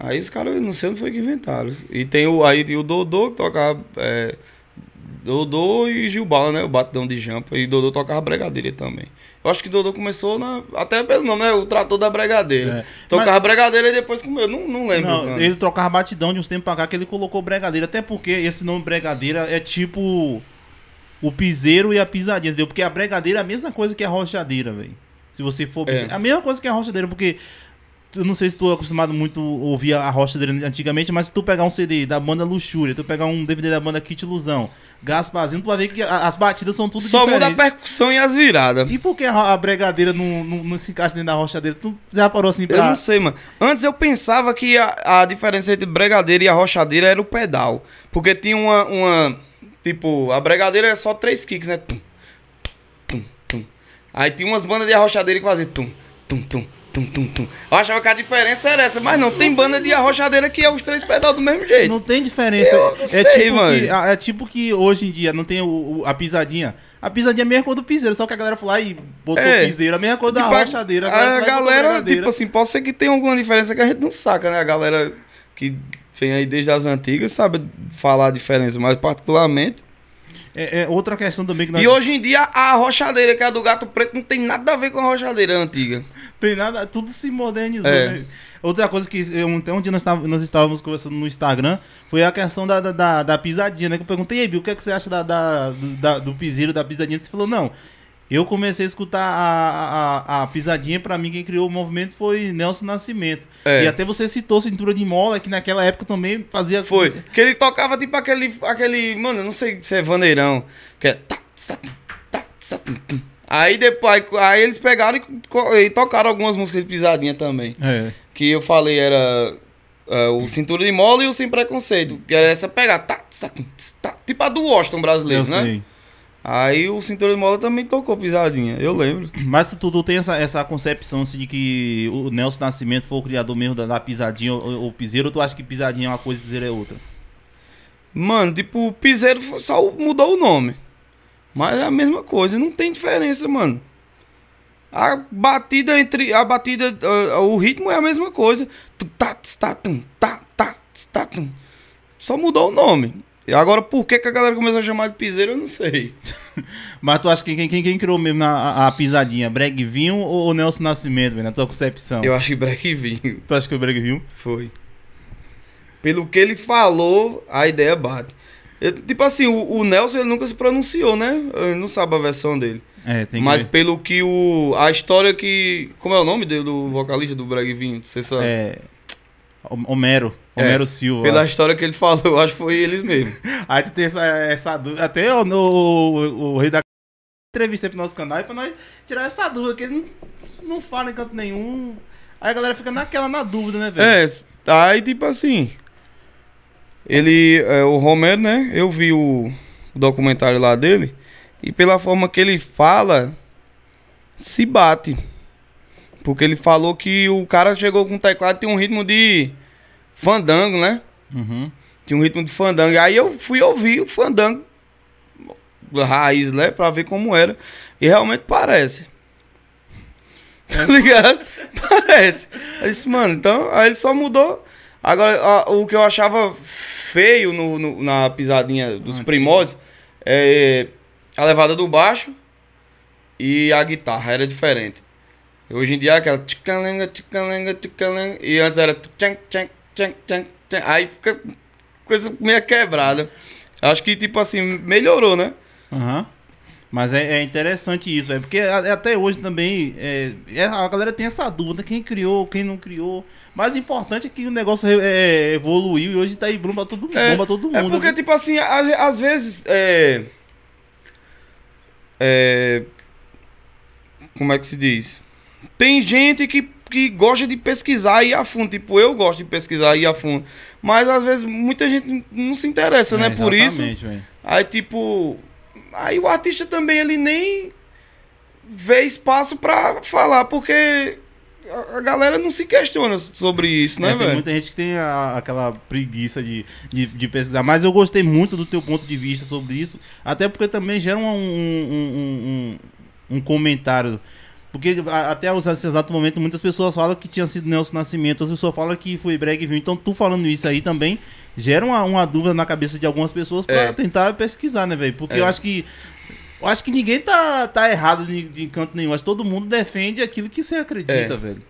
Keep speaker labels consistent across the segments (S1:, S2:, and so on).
S1: Aí os caras, não sei onde foi que inventaram. E tem o, aí, o Dodô que tocava. É, Dodô e Gilbala, né? O batidão de jampa. E Dodô tocava bregadeira também. Eu acho que Dodô começou na. Até pelo nome, né? O trator da bregadeira. É. Tocava Mas... bregadeira e
S2: depois comeu. Não,
S1: não lembro. Não, não. ele
S2: trocava batidão de uns tempos pra cá que ele colocou bregadeira. Até porque esse nome bregadeira é tipo. O piseiro e a pisadinha, entendeu? Porque a bregadeira é a mesma coisa que a rochadeira, velho. Se você for. É. é a mesma coisa que a rochadeira, porque eu não sei se tu é acostumado muito a ouvir a rocha dele antigamente, mas se tu pegar um CD da banda Luxúria, tu pegar um DVD da banda Kit Ilusão, Gasparzinho, tu vai ver que as batidas são tudo Só muda a percussão e as viradas. E por que a bregadeira não, não, não se encaixa dentro da rocha dele? Tu já parou assim pra... Eu não sei, mano.
S1: Antes eu pensava que a, a diferença entre bregadeira e a rochadeira era o pedal. Porque tinha uma... uma tipo, a bregadeira é só três kicks, né? Tum, tum, tum. Aí tinha umas bandas de arrochadeira que faziam tum, tum, tum. Tum, tum, tum. Eu achava que a diferença era essa, mas não, tem banda de arrochadeira que é os três pedal do mesmo jeito. Não tem diferença. Eu é, sei, tipo mano. Que,
S2: é tipo que hoje em dia não tem o, o, a pisadinha. A pisadinha é a mesma coisa do piseiro, só que a galera foi lá e botou é, piseiro, a mesma coisa tipo, da arrochadeira. A, a galera, tipo
S1: assim, pode ser que tenha alguma diferença que a gente não saca, né? A galera que vem aí desde as antigas sabe falar a diferença, mas particularmente é, é, outra questão também que nós... E hoje em dia a rochadeira, que é a do
S2: gato preto, não tem nada a ver com a rochadeira antiga. Tem nada, tudo se modernizou. É. Né? Outra coisa que eu, ontem um dia nós, nós estávamos conversando no Instagram foi a questão da, da, da, da pisadinha, né? Que eu perguntei, Ei, Bill, o que, é que você acha da, da, da do piseiro, da pisadinha? Você falou, não, eu comecei a escutar a, a, a pisadinha, para mim quem criou o movimento foi Nelson Nascimento. É. E até você citou Cintura de Mola, que naquela época também fazia... Foi, que ele tocava tipo aquele,
S1: aquele mano, não sei se é vaneirão, que é... Aí depois, aí eles pegaram e, e tocaram algumas músicas de pisadinha também. É. Que eu falei era uh, o Cintura de Mola e o Sem Preconceito, que era essa pegada,
S2: tipo a do Washington brasileiro, eu né? Sim. Aí o cinturão de mola também tocou pisadinha, eu lembro. Mas tu, tu tem essa, essa concepção assim, de que o Nelson Nascimento foi o criador mesmo da, da pisadinha ou, ou piseiro, ou tu acha que pisadinha é uma coisa e piseiro é outra? Mano, tipo, piseiro só mudou o nome. Mas é a mesma coisa, não tem diferença, mano.
S1: A batida entre. A batida. Uh, o ritmo é a mesma coisa. Tá, tá, tá, só mudou o nome agora, por que, que a galera começou a chamar de piseiro, eu não sei.
S2: Mas tu acha que quem, quem, quem criou mesmo a, a pisadinha? Breguinho ou Nelson Nascimento, na tua concepção? Eu acho que
S1: Breguinho. Tu acha que foi Breguinho? Foi. Pelo que ele falou, a ideia bate. Eu, tipo assim, o, o, Nelson ele nunca se pronunciou, né? Ele não sabe a versão dele. É, tem que Mas ver. pelo que o. A história que. Como é o nome dele, do vocalista do Breguinho? Você sabe? É.
S2: Homero. Homero é, Silva. Pela história que ele falou, eu acho que foi eles mesmo. Aí tu tem essa, essa dúvida. Até o, o, o, rei da entrevista pro nosso canal pra nós tirar essa dúvida, que ele não, não fala em canto nenhum. Aí a galera fica naquela, na dúvida, né, velho? É,
S1: aí tipo assim. Ele. É, o Homero, né? Eu vi o, o documentário lá dele. E pela forma que ele fala, se bate porque ele falou que o cara chegou com o teclado tem um ritmo de fandango, né? Uhum. Tinha um ritmo de fandango. Aí eu fui ouvir o fandango raiz, né? Pra ver como era. E realmente parece. É. Tá ligado? parece. Eu disse, mano, então aí ele só mudou. Agora, a, o que eu achava feio no, no na pisadinha dos primórdios é a levada do baixo e a guitarra. Era diferente. Hoje em dia é aquela tchicalenga, tchicalenga, tchicalenga. E antes era tchank, tchank, tchank, tchank, tchank. Aí fica coisa meio quebrada.
S2: Acho que, tipo assim, melhorou, né? Aham. Uhum. Mas é, é, interessante isso, é porque até hoje também é, é, a galera tem essa dúvida, quem criou, quem não criou. Mas o importante é que o negócio é, evoluiu e hoje tá aí bomba todo mundo. É, todo é mundo, é porque, né? tipo assim,
S1: às vezes. É, é, como é que se diz? Tem gente que, que gosta de pesquisar e ir a fundo. Tipo, eu gosto de pesquisar e ir a fundo. Mas às vezes muita gente não se interessa, né, é, né? Por isso. Véio. Aí, tipo. Aí o artista também, ele nem vê espaço para falar, porque a galera não se questiona
S2: sobre isso, né, é, velho? Tem muita gente que tem a, aquela preguiça de, de, de, pesquisar, mas eu gostei muito do teu ponto de vista sobre isso, até porque também gera um, um, um, um, um comentário porque até esse exato momento muitas pessoas falam que tinha sido Nelson Nascimento, as pessoas falam que foi Breg Então tu falando isso aí também gera uma, uma dúvida na cabeça de algumas pessoas para é. tentar pesquisar, né, velho? Porque é. eu acho que eu acho que ninguém tá, tá errado de, de canto nenhum. Acho que todo mundo defende aquilo que você acredita, é. velho.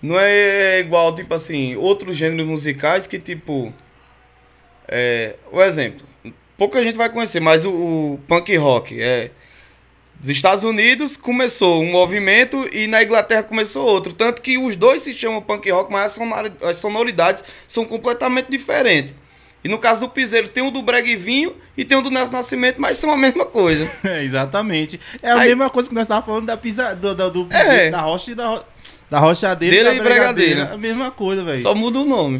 S2: Não é igual, tipo
S1: assim, outros gêneros musicais que, tipo. É, o exemplo. Pouca gente vai conhecer, mas o, o punk rock é nos Estados Unidos começou um movimento e na Inglaterra começou outro. Tanto que os dois se chamam punk rock, mas as sonoridades são completamente diferentes. E no caso do Piseiro, tem o um do Breguinho
S2: e tem o um do Nelson Nascimento, mas são a mesma coisa. É, exatamente. É a Aí, mesma coisa que nós estávamos falando da pisa, do, do, do é, da rocha e da, da rochadeira Dele e da bregadeira. bregadeira. A mesma coisa, velho. Só muda o nome.